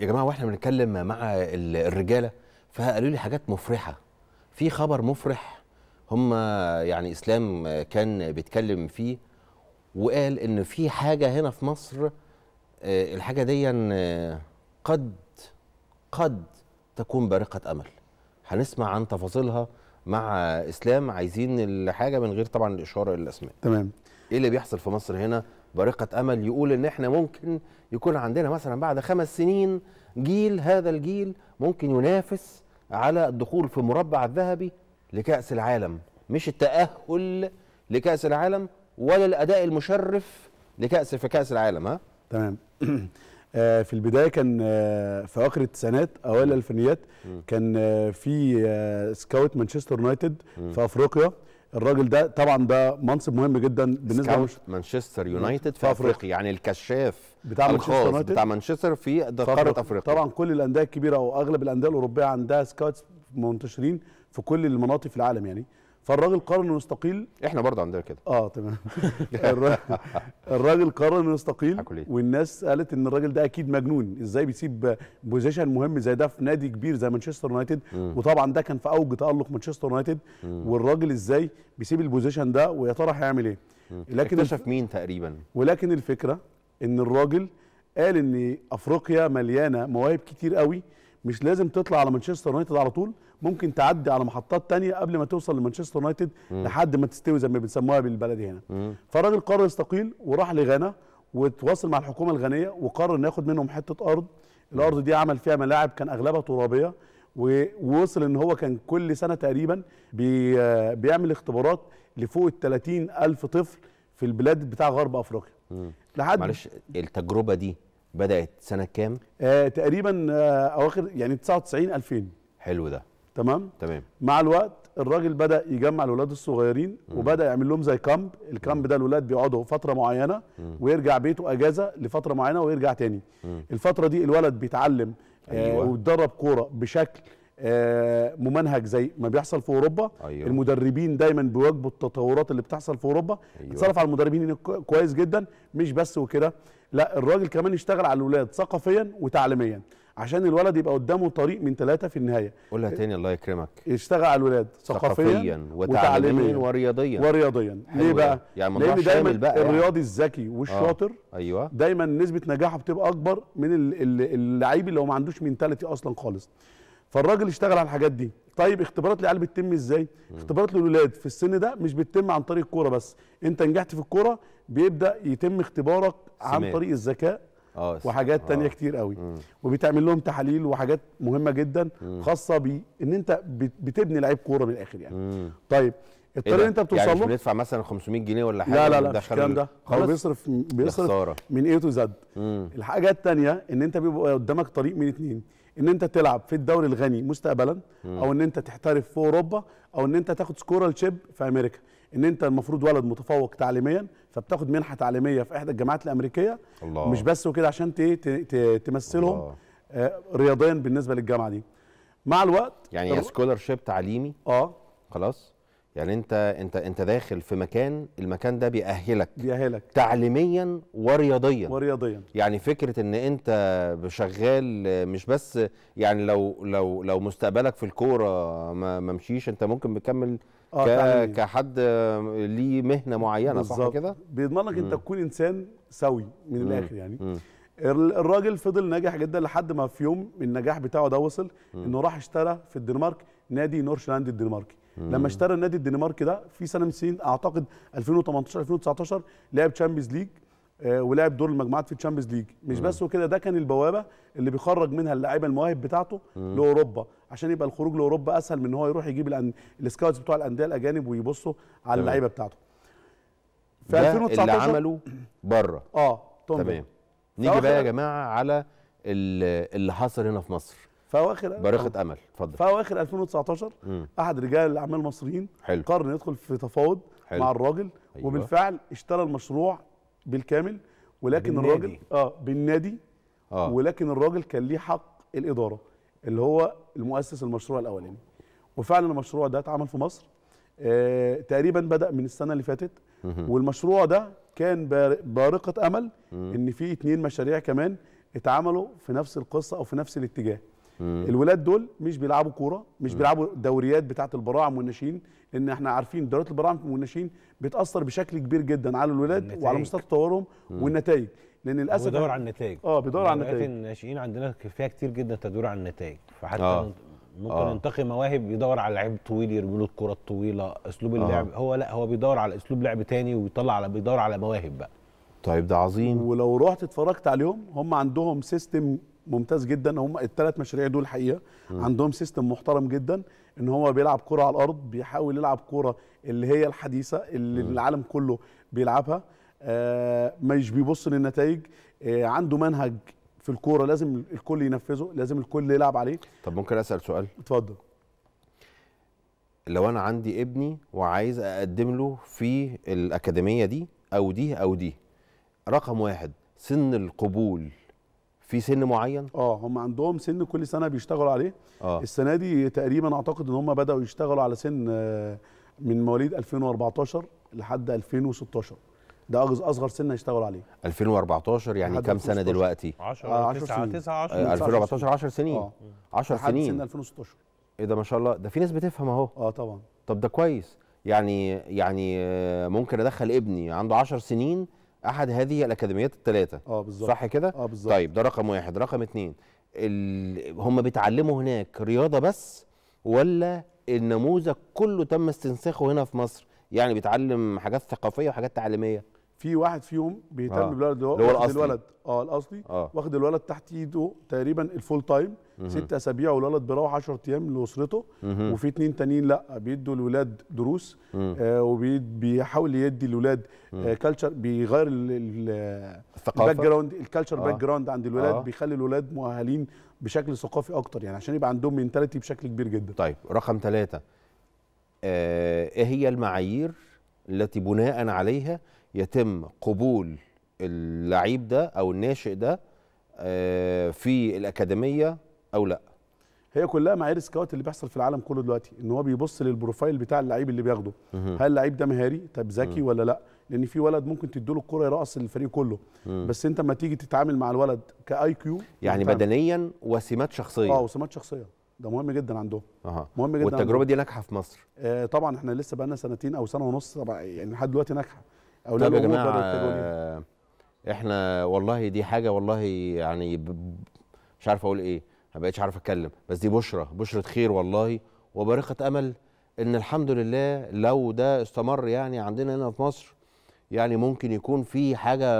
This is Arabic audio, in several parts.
يا جماعه واحنا بنتكلم مع الرجاله فقالوا لي حاجات مفرحه في خبر مفرح هم يعني اسلام كان بيتكلم فيه وقال ان في حاجه هنا في مصر آه، الحاجه دي آه، قد قد تكون بارقه امل هنسمع عن تفاصيلها مع اسلام عايزين الحاجه من غير طبعا الاشاره للاسماء تمام ايه اللي بيحصل في مصر هنا بارقة أمل يقول إن إحنا ممكن يكون عندنا مثلا بعد خمس سنين جيل هذا الجيل ممكن ينافس على الدخول في مربع الذهبي لكأس العالم مش التأهل لكأس العالم ولا الأداء المشرف لكأس في كأس العالم ها تمام آه، في البدايه كان آه، في اواخر التسعينات اوائل الالفينيات كان آه، في سكاوت مانشستر يونايتد في افريقيا الراجل ده طبعا ده منصب مهم جدا بالنسبه مانشستر يونايتد في افريقيا يعني الكشاف بتاع مانشستر يونايتد بتاع مانشستر في قاره افريقيا طبعا كل الانديه الكبيره او اغلب الانديه الاوروبيه عندها سكاوتس منتشرين في كل المناطق في العالم يعني فالراجل قرر انه يستقيل احنا برضه عندنا كده اه تمام الراجل قرر انه يستقيل والناس قالت ان الراجل ده اكيد مجنون ازاي بيسيب بوزيشن مهم زي ده في نادي كبير زي مانشستر يونايتد وطبعا ده كان في اوج تالق مانشستر يونايتد والراجل ازاي بيسيب البوزيشن ده ويا ترى هيعمل ايه لكن اكتشف مين تقريبا ولكن الفكره ان الراجل قال ان افريقيا مليانه مواهب كتير قوي مش لازم تطلع على مانشستر يونايتد على طول ممكن تعدي على محطات تانية قبل ما توصل لمانشستر يونايتد لحد ما تستوي زي ما بنسموها بالبلدي هنا فالراجل قرر يستقيل وراح لغانا وتواصل مع الحكومه الغنيه وقرر انه ياخد منهم حته ارض الارض دي عمل فيها ملاعب كان اغلبها ترابيه ووصل ان هو كان كل سنه تقريبا بي بيعمل اختبارات لفوق ال الف طفل في البلاد بتاع غرب افريقيا لحد معلش التجربه دي بدات سنه كام آه تقريبا آه اواخر يعني 99 2000 حلو ده تمام تمام مع الوقت الراجل بدا يجمع الاولاد الصغيرين مم. وبدا يعمل لهم زي كامب الكامب ده الاولاد بيقعدوا فتره معينه مم. ويرجع بيته اجازه لفتره معينه ويرجع تاني مم. الفتره دي الولد بيتعلم آه، أيوة. آه ويتدرب كوره بشكل آه ممنهج زي ما بيحصل في اوروبا أيوة. المدربين دايما بيواجبوا التطورات اللي بتحصل في اوروبا أيوة. اتصرف على المدربين كويس جدا مش بس وكده لا الراجل كمان يشتغل على الاولاد ثقافيا وتعليميا عشان الولد يبقى قدامه طريق من ثلاثه في النهايه قولها تاني الله يكرمك يشتغل على الولاد ثقافيا, ثقافياً وتعليميا ورياضيا ورياضيا ليه بقى؟ يعني لان دايما بقى يعني. الرياضي الذكي والشاطر آه. ايوه دايما نسبه نجاحه بتبقى اكبر من اللعيب اللي هو ما عندوش منتاليتي اصلا خالص فالراجل اشتغل على الحاجات دي طيب اختبارات العيال بتتم ازاي اختبارات للولاد في السن ده مش بتتم عن طريق الكوره بس انت نجحت في الكوره بيبدا يتم اختبارك عن سمين. طريق الذكاء آه، وحاجات تانية آه. كتير قوي وبتعمل لهم تحاليل وحاجات مهمه جدا خاصه بان انت بتبني لعيب كوره من الاخر يعني طيب الطريقه إيه اللي انت بتوصل له يعني مش بندفع مثلا 500 جنيه ولا حاجه لا لا لا الكلام ده خلاص بيصرف بيصرف من اي تو زد الحاجه الثانيه ان انت بيبقى قدامك طريق من اثنين ان انت تلعب في الدوري الغني مستقبلا مم. او ان انت تحترف في اوروبا او ان انت تاخد سكورال شيب في امريكا ان انت المفروض ولد متفوق تعليميا فبتاخد منحه تعليميه في احدى الجامعات الامريكيه الله. مش بس وكده عشان تمثلهم آه، رياضيا بالنسبه للجامعه دي مع الوقت يعني سكولر شيب تعليمي اه خلاص يعني انت انت انت داخل في مكان المكان ده بيأهلك بيأهلك تعليميا ورياضيا ورياضيا يعني فكره ان انت شغال مش بس يعني لو لو لو مستقبلك في الكوره ما ممشيش انت ممكن بتكمل آه كحد آه، ليه مهنه معينه بالزبط. صح كده بيضمن لك انت تكون انسان سوي من مم. الاخر يعني مم. الراجل فضل ناجح جدا لحد ما في يوم النجاح بتاعه ده وصل انه راح اشترى في الدنمارك نادي نورشلاند الدنماركي لما اشترى النادي الدنماركي ده في سنه من السنين اعتقد 2018 2019 لعب تشامبيونز ليج آه، ولعب دور المجموعات في الشامبيونز ليج مش بس وكده ده كان البوابه اللي بيخرج منها اللعيبه المواهب بتاعته لاوروبا عشان يبقى الخروج لاوروبا اسهل من ان هو يروح يجيب الأن... السكاوتس بتوع الانديه الاجانب ويبصوا على اللعيبه بتاعته في 2019 اللي عمله بره اه تمام نيجي بقى يا جماعه على اللي حصل هنا في مصر في اواخر بارقه امل آه. اتفضل في اواخر 2019 مم. احد رجال الاعمال المصريين قرر يدخل في تفاوض حلو. مع الراجل أيوة. وبالفعل اشترى المشروع بالكامل ولكن بالنادي. الراجل اه بالنادي آه. ولكن الراجل كان ليه حق الاداره اللي هو المؤسس المشروع الاولاني وفعلا المشروع ده اتعمل في مصر آه تقريبا بدا من السنه اللي فاتت والمشروع ده كان بارقه امل ان في اتنين مشاريع كمان اتعملوا في نفس القصه او في نفس الاتجاه الولاد دول مش بيلعبوا كوره مش بيلعبوا دوريات بتاعه البراعم والناشئين لان احنا عارفين دوريات البراعم والناشئين بتاثر بشكل كبير جدا على الولاد النتائج. وعلى مستوى تطورهم والنتائج لان للاسف بيدور على النتائج اه بيدور على النتائج الناشئين عندنا فيها كتير جدا تدور على النتائج فحتى آه. ممكن آه. ينتقي مواهب يدور على لعيب طويل يرمي له الكره الطويله اسلوب آه. اللعب آه. هو لا هو بيدور على اسلوب لعب تاني ويطلع على بيدور على مواهب بقى طيب ده عظيم ولو رحت اتفرجت عليهم هم عندهم سيستم ممتاز جدا هم الثلاث مشاريع دول الحقيقه عندهم سيستم محترم جدا ان هو بيلعب كره على الارض بيحاول يلعب كره اللي هي الحديثه اللي مم. العالم كله بيلعبها آه مش بيبص للنتائج آه عنده منهج في الكوره لازم الكل ينفذه لازم الكل يلعب عليه طب ممكن اسال سؤال اتفضل لو انا عندي ابني وعايز اقدم له في الاكاديميه دي او دي او دي رقم واحد سن القبول في سن معين اه هم عندهم سن كل سنه بيشتغلوا عليه آه. السنه دي تقريبا اعتقد ان هم بداوا يشتغلوا على سن آه، من مواليد 2014 لحد 2016 ده اصغر سن هيشتغلوا عليه 2014 يعني كام سنه دلوقتي 10 10 9 10 2014 10 سنين 10 آه، سنين سنه آه. 2016 ايه ده ما شاء الله ده في ناس بتفهم اهو اه طبعا طب ده كويس يعني يعني ممكن ادخل ابني عنده 10 سنين احد هذه الاكاديميات الثلاثه اه بالظبط صح كده اه بالظبط طيب ده رقم واحد رقم اتنين هم بيتعلموا هناك رياضه بس ولا النموذج كله تم استنساخه هنا في مصر يعني بيتعلم حاجات ثقافيه وحاجات تعليميه في واحد فيهم بيهتم آه. بالولد هو الاصلي الولد اه الاصلي آه. واخد الولد تحت ايده تقريبا الفول تايم ست اسابيع والولد بيروح 10 ايام لاسرته وفي اثنين تانيين لا بيدوا الولاد دروس آه وبيحاول يدي الولاد آه كلتشر بيغير الثقافه الباك جراوند الكالتشر باك جراوند عند الولاد آه. بيخلي الولاد مؤهلين بشكل ثقافي اكتر يعني عشان يبقى عندهم منتاليتي بشكل كبير جدا طيب رقم ثلاثة آه ايه هي المعايير التي بناء عليها يتم قبول اللعيب ده او الناشئ ده آه، في الاكاديميه او لا هي كلها معايير سكاوت اللي بيحصل في العالم كله دلوقتي ان هو بيبص للبروفايل بتاع اللعيب اللي بياخده هل اللعيب ده مهاري طب ذكي ولا لا لان في ولد ممكن له الكره يرقص الفريق كله مم. بس انت ما تيجي تتعامل مع الولد كاي كيو يعني بدنيا وسمات شخصيه اه وسمات شخصيه ده مهم جدا عندهم أه. مهم جدا والتجربه عندهم. دي ناجحه في مصر آه طبعا احنا لسه بقى لنا سنتين او سنه ونص يعني لحد دلوقتي ناجحه او لا طيب يا جماعه احنا والله دي حاجه والله يعني مش عارف اقول ايه ما بقتش عارف اتكلم بس دي بشره بشره خير والله وبارقه امل ان الحمد لله لو ده استمر يعني عندنا هنا في مصر يعني ممكن يكون في حاجه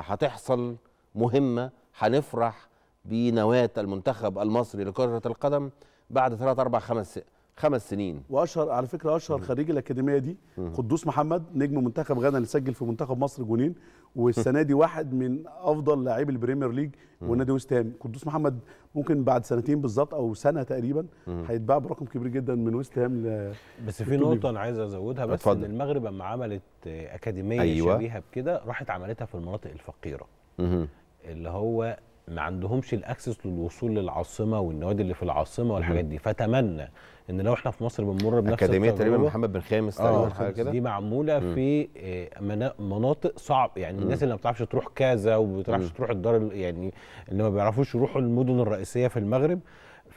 هتحصل مهمه هنفرح بنواه المنتخب المصري لكره القدم بعد ثلاث اربع خمس سنين خمس سنين واشهر على فكره اشهر خريج الاكاديميه دي قدوس محمد نجم منتخب غانا اللي سجل في منتخب مصر جونين والسنه دي واحد من افضل لاعبي البريمير ليج ونادي ويست هام قدوس محمد ممكن بعد سنتين بالظبط او سنه تقريبا هيتباع برقم كبير جدا من ويست هام ل... بس في نقطه انا عايز ازودها بس ان المغرب لما عملت اكاديميه أيوة. شبيهه بكده راحت عملتها في المناطق الفقيره اللي هو ما عندهمش الاكسس للوصول للعاصمه والنوادي اللي في العاصمه والحاجات دي فاتمنى ان لو احنا في مصر بنمر بنفس اكاديميه تقريبا محمد بن خامس آه، تقريبا حاجه كده دي معموله مم. في آه، مناطق صعب يعني مم. الناس اللي ما بتعرفش تروح كازا وما بتعرفش تروح الدار يعني اللي ما بيعرفوش يروحوا المدن الرئيسيه في المغرب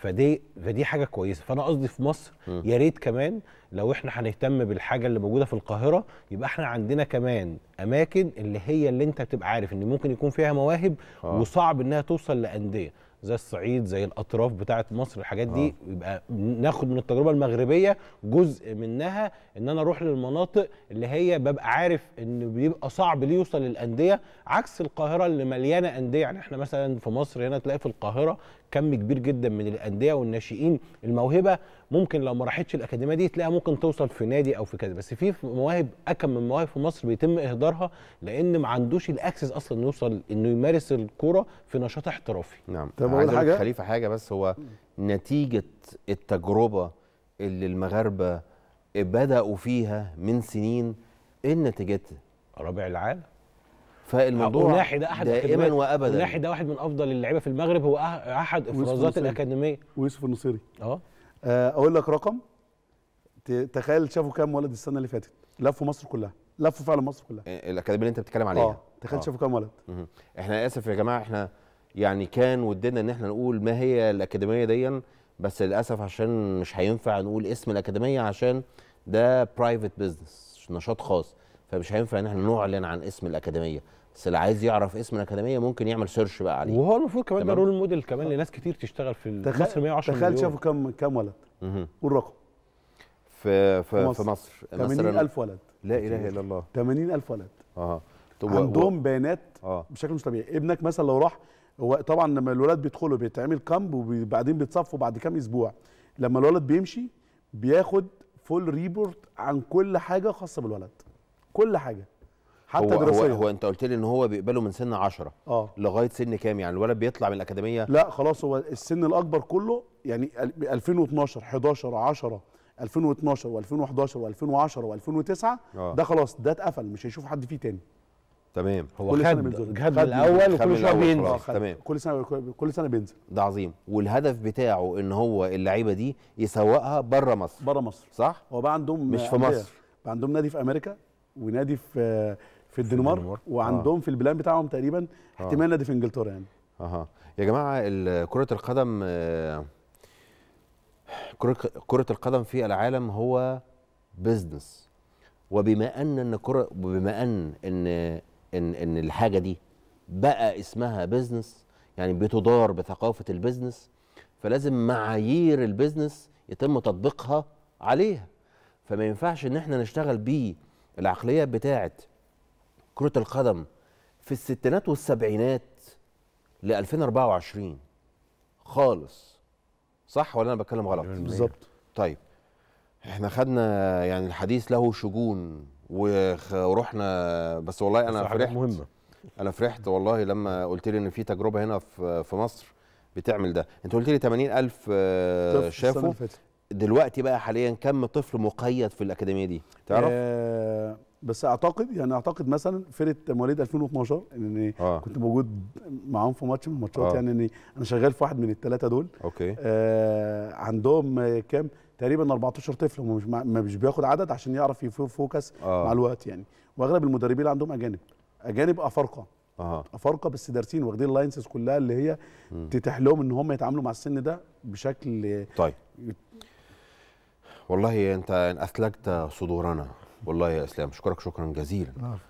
فدي فدي حاجه كويسه فانا قصدي في مصر يا ريت كمان لو احنا هنهتم بالحاجه اللي موجوده في القاهره يبقى احنا عندنا كمان اماكن اللي هي اللي انت بتبقى عارف ان ممكن يكون فيها مواهب آه. وصعب انها توصل لانديه زي الصعيد زي الاطراف بتاعه مصر الحاجات دي آه. يبقى ناخد من التجربه المغربيه جزء منها ان انا اروح للمناطق اللي هي ببقى عارف ان بيبقى صعب ليه يوصل للانديه عكس القاهره اللي مليانه انديه يعني احنا مثلا في مصر هنا تلاقي في القاهره كم كبير جدا من الانديه والناشئين الموهبه ممكن لو ما راحتش الاكاديميه دي تلاقيها ممكن توصل في نادي او في كذا بس في مواهب اكم من مواهب في مصر بيتم اهدارها لان ما عندوش الاكسس اصلا انه يوصل انه يمارس الكوره في نشاط احترافي نعم طب اقول حاجه خليفه حاجه بس هو نتيجه التجربه اللي المغاربه بداوا فيها من سنين ايه نتيجتها رابع العالم فالموضوع ناحي ده احد دائما وابدا ناحي ده واحد من افضل اللعيبه في المغرب هو احد افرازات الاكاديميه ويوسف النصيري اه, آه، اقول لك رقم تخيل شافوا كام ولد السنه اللي فاتت لفوا مصر كلها لفوا فعلا مصر كلها آه، الاكاديميه اللي انت بتتكلم عليها اه تخيل آه. شافوا كام ولد احنا اسف يا جماعه احنا يعني كان ودنا ان احنا نقول ما هي الاكاديميه ديا بس للاسف عشان مش هينفع نقول اسم الاكاديميه عشان ده برايفت بزنس نشاط خاص فمش هينفع ان احنا نعلن عن اسم الاكاديميه بس اللي عايز يعرف اسم الاكاديميه ممكن يعمل سيرش بقى عليه وهو المفروض كمان ده رول موديل كمان لناس كتير تشتغل في تخ... مصر 110 تخيل شافوا كم كم ولد والرقم في في مصر, في مصر. 80000 ولد لا اله الا الله 80000 ولد اه طب عندهم و... بيانات آه. بشكل مش طبيعي ابنك مثلا لو راح هو طبعا لما الولاد بيدخلوا بيتعمل كامب وبعدين بيتصفوا بعد كام اسبوع لما الولد بيمشي بياخد فول ريبورت عن كل حاجه خاصه بالولد كل حاجه حتى هو هو, هو انت قلت لي ان هو بيقبله من سن 10 آه. لغايه سن كام يعني الولد بيطلع من الاكاديميه لا خلاص هو السن الاكبر كله يعني 2012 11 10 2012 و2011 و2010 و2009 آه. ده خلاص ده اتقفل مش هيشوف حد فيه تاني تمام هو كل خد خد من الاول وكل شويه بينزل تمام كل سنه كل سنه بينزل ده عظيم والهدف بتاعه ان هو اللعيبه دي يسوقها بره مصر بره مصر صح هو بقى عندهم مش في مصر بقى عندهم نادي في امريكا ونادي في في الدنمارك وعندهم آه. في البلان بتاعهم تقريبا آه. احتمال آه. نادي في انجلترا يعني اها يا جماعه كره القدم آه، كره القدم في العالم هو بزنس وبما ان ان كره وبما ان ان ان, إن الحاجه دي بقى اسمها بزنس يعني بتدار بثقافه البزنس فلازم معايير البزنس يتم تطبيقها عليها فما ينفعش ان احنا نشتغل بيه العقليه بتاعه كره القدم في الستينات والسبعينات ل 2024 خالص صح ولا انا بتكلم غلط بالظبط طيب احنا خدنا يعني الحديث له شجون ورحنا بس والله انا بس فرحت مهمه انا فرحت والله لما قلت لي ان في تجربه هنا في مصر بتعمل ده انت قلت لي 80000 آه، شافوا دلوقتي بقى حاليا كم طفل مقيد في الاكاديميه دي تعرف آه بس اعتقد يعني اعتقد مثلا فرقه مواليد 2012 ان آه. كنت موجود معاهم في ماتش من الماتشات آه. يعني اني انا شغال في واحد من الثلاثه دول اوكي آه عندهم كام تقريبا 14 طفل هو مش مش بياخد عدد عشان يعرف يفوكس آه. مع الوقت يعني واغلب المدربين اللي عندهم اجانب اجانب افارقه آه. افارقه بس دارسين واخدين اللاينسز كلها اللي هي م. تتيح لهم ان هم يتعاملوا مع السن ده بشكل طيب والله انت اثلجت صدورنا والله يا اسلام اشكرك شكرا جزيلا نعم.